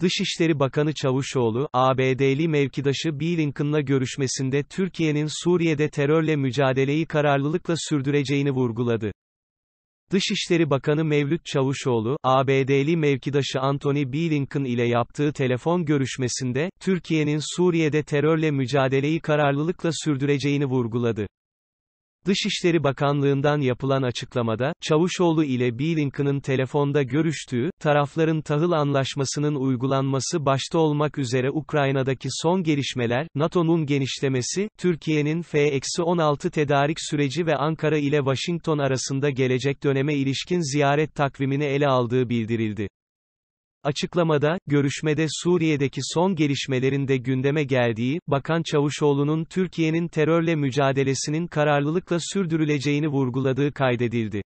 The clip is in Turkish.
Dışişleri Bakanı Çavuşoğlu, ABD'li mevkidaşı Bill Lincoln'la görüşmesinde Türkiye'nin Suriye'de terörle mücadeleyi kararlılıkla sürdüreceğini vurguladı. Dışişleri Bakanı Mevlüt Çavuşoğlu, ABD'li mevkidaşı Anthony Blinken ile yaptığı telefon görüşmesinde, Türkiye'nin Suriye'de terörle mücadeleyi kararlılıkla sürdüreceğini vurguladı. Dışişleri Bakanlığından yapılan açıklamada, Çavuşoğlu ile Blinken'ın telefonda görüştüğü, tarafların tahıl anlaşmasının uygulanması başta olmak üzere Ukrayna'daki son gelişmeler, NATO'nun genişlemesi, Türkiye'nin F-16 tedarik süreci ve Ankara ile Washington arasında gelecek döneme ilişkin ziyaret takvimini ele aldığı bildirildi. Açıklamada, görüşmede Suriye'deki son gelişmelerinde gündeme geldiği, Bakan Çavuşoğlu'nun Türkiye'nin terörle mücadelesinin kararlılıkla sürdürüleceğini vurguladığı kaydedildi.